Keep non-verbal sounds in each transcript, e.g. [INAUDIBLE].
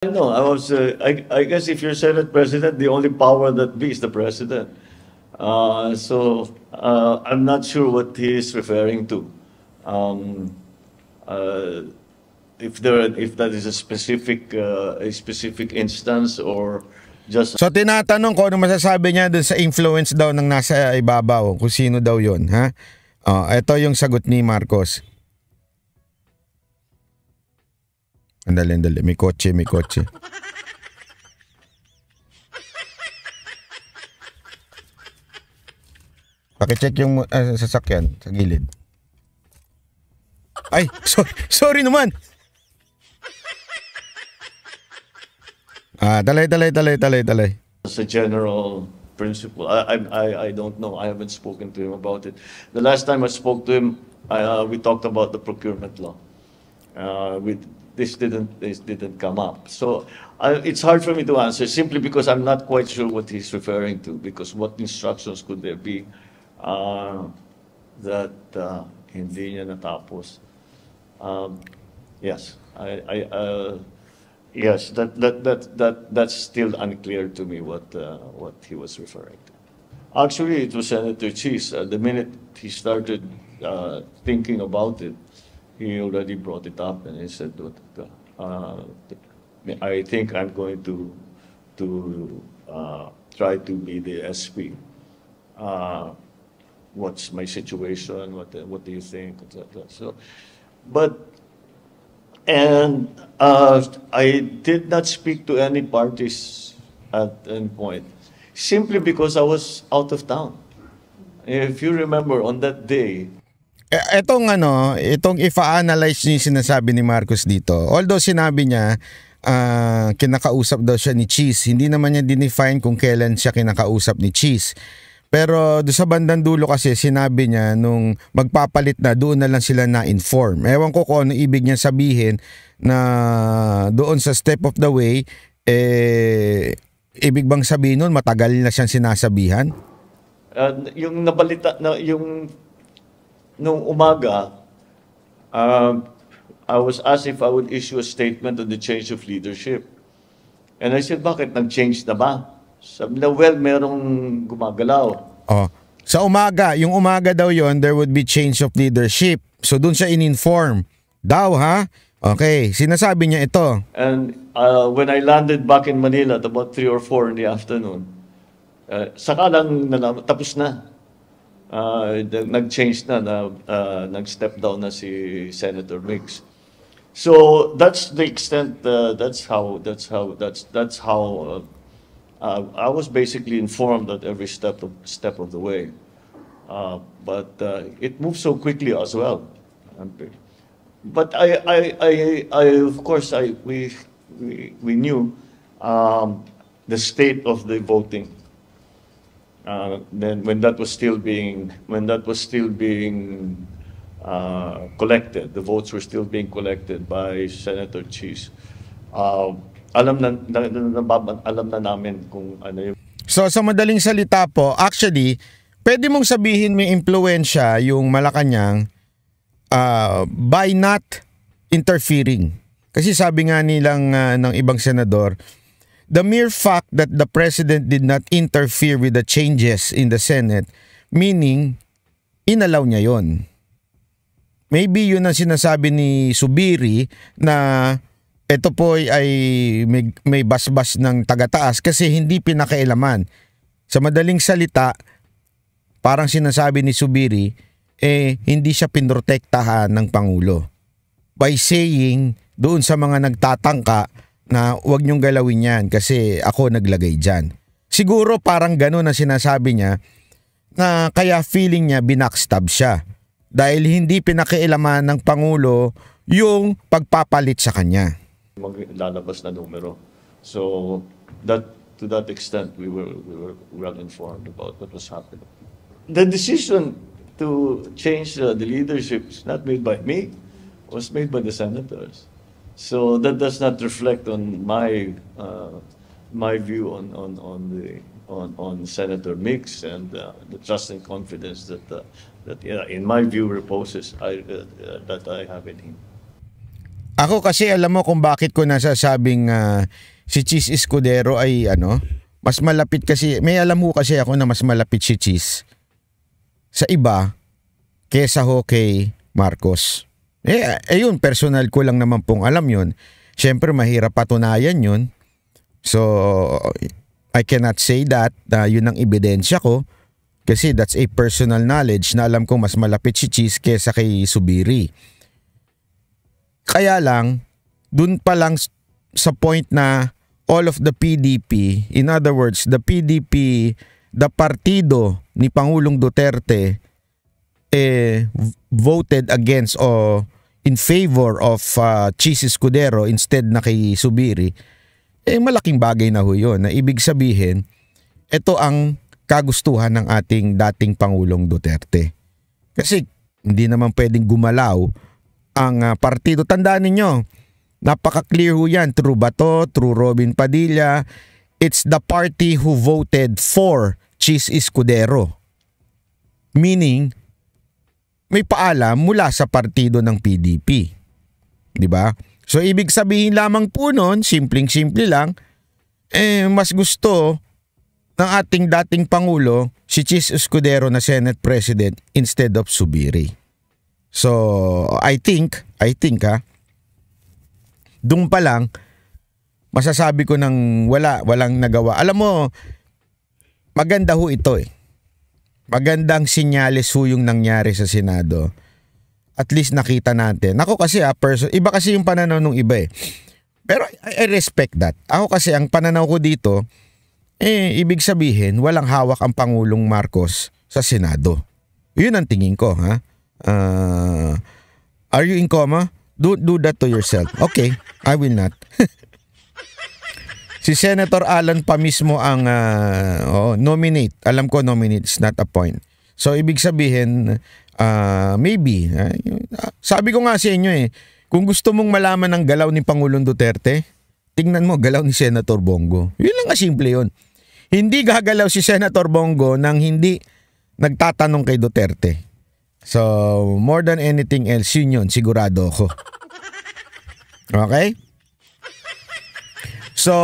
No, I was. Uh, I, I, guess if you're Senate President, the only power that be is the President. Uh, so uh, I'm not sure what he is referring to. Um, uh, if there, if that is a specific, uh, a specific instance or just. So tinatanong ko ano masasabi niya dun sa influence daw ng nasa ibabaw kung sino daw yon ha? Oh, ito yung sagot ni Marcos. Andali, andali. May kotse, may kotse. Pakicheck yung uh, sasakyan sa gilid. Ay, sorry, sorry naman. Ah, dalay, dalay, dalay, dalay, dalay. As a general principle, I, I, I don't know. I haven't spoken to him about it. The last time I spoke to him, I, uh, we talked about the procurement law. Uh, with this didn't this didn't come up. So uh, it's hard for me to answer simply because I'm not quite sure what he's referring to. Because what instructions could there be uh, that uh, hindi niya natapos? Um, yes, I, I uh, yes that, that that that that's still unclear to me what uh, what he was referring to. Actually, it was Senator Cheese. Uh, the minute he started thinking about it, he already brought it up and he said, uh, I think I'm going to, to uh, try to be the SP. Uh, what's my situation? What, what do you think? So, but, and uh, I did not speak to any parties at any point, simply because I was out of town. If you remember, on that day, E, etong ano, itong ifa-analyze yung sinasabi ni Marcos dito. Although sinabi niya, uh, kinakausap daw siya ni Cheese. Hindi naman niya dinefine kung kailan siya kinakausap ni Cheese. Pero do sa bandang dulo kasi sinabi niya nung magpapalit na doon na lang sila na-inform. Ewan ko kung ano ibig niya sabihin na doon sa step of the way, eh, ibig bang sabihin nun matagal na siyang sinasabihan? Uh, yung nabalita, na, yung nung umaga, uh, I was asked if I would issue a statement on the change of leadership. And I said, bakit? Nag-change na ba? Sabi na, well, merong gumagalaw. Oh. Sa umaga, yung umaga daw yon there would be change of leadership. So doon siya in-inform. Daw ha? Okay, sinasabi niya ito. And uh, when I landed back in Manila at about 3 or 4 in the afternoon, uh, saka lang nalaman, tapos na. uh, nag-change na, na uh, nag-step down na si Senator Mix. So that's the extent. Uh, that's how. That's how. That's that's how. Uh, uh I was basically informed at every step of, step of the way. Uh, but uh, it moved so quickly as well. But I, I, I, I of course, I we we, we knew um, the state of the voting uh, then when that was still being when that was still being uh, collected, the votes were still being collected by Senator Cheese. Uh, alam na, na, na, na alam na namin kung ano yung So sa madaling salita po, actually, pwede mong sabihin may impluensya yung Malacanang uh, by not interfering. Kasi sabi nga nilang uh, ng ibang senador, The mere fact that the president did not interfere with the changes in the Senate, meaning inalaw niya yon. Maybe yun ang sinasabi ni Subiri na ito po ay may, may basbas ng tagataas kasi hindi pinakailaman. Sa madaling salita, parang sinasabi ni Subiri, eh hindi siya pinrotektahan ng Pangulo. By saying doon sa mga nagtatangka na huwag niyong galawin yan kasi ako naglagay dyan. Siguro parang ganun ang sinasabi niya na kaya feeling niya binackstab siya dahil hindi pinakialaman ng Pangulo yung pagpapalit sa kanya. Maglalabas na numero. So that to that extent we were we were well informed about what was happening. The decision to change uh, the leadership is not made by me, was made by the senators. So that does not reflect on my uh, my view on, on, on the on, on Senator Mix and uh, the trust and confidence that uh, that yeah, in my view reposes I, uh, uh, that I have in him. Ako kasi alam mo kung bakit ko nasasabing uh, si Cheese Escudero ay ano, mas malapit kasi, may alam ko kasi ako na mas malapit si Cheese sa iba kesa ho kay Marcos. Eh, ayun, eh, personal ko lang naman pong alam yun. Siyempre, mahirap patunayan yun. So, I cannot say that na yun ang ebidensya ko. Kasi that's a personal knowledge na alam ko mas malapit si Cheese kesa kay Subiri. Kaya lang, dun pa lang sa point na all of the PDP, in other words, the PDP, the partido ni Pangulong Duterte eh, voted against o in favor of uh, ah, Chisi Scudero instead na kay Subiri, eh malaking bagay na ho yun. Na ibig sabihin, ito ang kagustuhan ng ating dating Pangulong Duterte. Kasi hindi naman pwedeng gumalaw ang uh, partido. Tandaan ninyo, napaka-clear ho yan. True Bato, True Robin Padilla. It's the party who voted for Chis Escudero. Meaning, may paalam mula sa partido ng PDP. 'Di ba? So ibig sabihin lamang po noon, simpleng-simple lang, eh mas gusto ng ating dating pangulo si Chis Escudero na Senate President instead of Subiri. So I think, I think ha, doon pa lang masasabi ko ng wala, walang nagawa. Alam mo, maganda ho ito eh magandang sinyalis ho yung nangyari sa Senado. At least nakita natin. Ako kasi ah, person, iba kasi yung pananaw ng iba eh. Pero I, I respect that. Ako kasi ang pananaw ko dito, eh ibig sabihin walang hawak ang Pangulong Marcos sa Senado. Yun ang tingin ko ha. Uh, are you in coma? Do, do that to yourself. Okay, I will not. Si Senator Alan pa mismo ang uh, oh, nominate. Alam ko nominate is not appoint. So ibig sabihin uh, maybe uh, sabi ko nga sa inyo eh kung gusto mong malaman ang galaw ni Pangulong Duterte, tingnan mo galaw ni Senator Bongo. Yun lang simple yun. Hindi gagalaw si Senator Bongo nang hindi nagtatanong kay Duterte. So, more than anything else, yun yun, sigurado ako. Okay? So,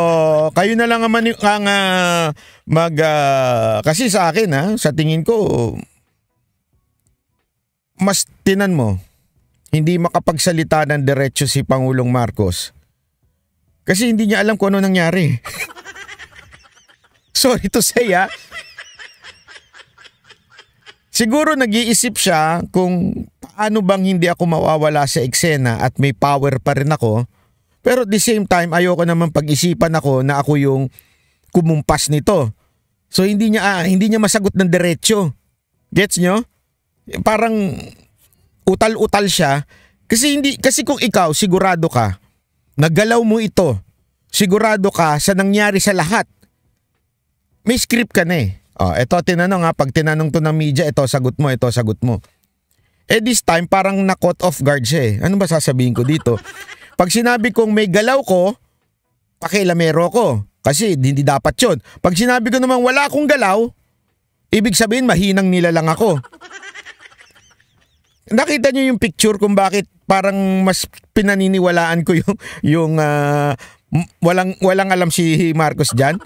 kayo na lang naman ang uh, mag uh, kasi sa akin ha, sa tingin ko mas tinan mo hindi makapagsalita ng diretso si Pangulong Marcos. Kasi hindi niya alam kung ano nangyari. [LAUGHS] Sorry to say ha. Siguro nag-iisip siya kung paano bang hindi ako mawawala sa eksena at may power pa rin ako pero at the same time, ayoko naman pag-isipan ako na ako yung kumumpas nito. So hindi niya ah, hindi niya masagot ng diretso. Gets nyo? Parang utal-utal siya kasi hindi kasi kung ikaw sigurado ka nagalaw mo ito. Sigurado ka sa nangyari sa lahat. May script ka na eh. Oh, ito tinanong nga pag tinanong to ng media, ito sagot mo, ito sagot mo. Eh this time parang na-caught off guard siya eh. Ano ba sasabihin ko dito? Pag sinabi kong may galaw ko, pakilamero ko. Kasi hindi dapat yon. Pag sinabi ko naman wala akong galaw, ibig sabihin mahinang nila lang ako. Nakita niyo yung picture kung bakit parang mas pinaniniwalaan ko yung, yung uh, walang, walang alam si Marcos dyan?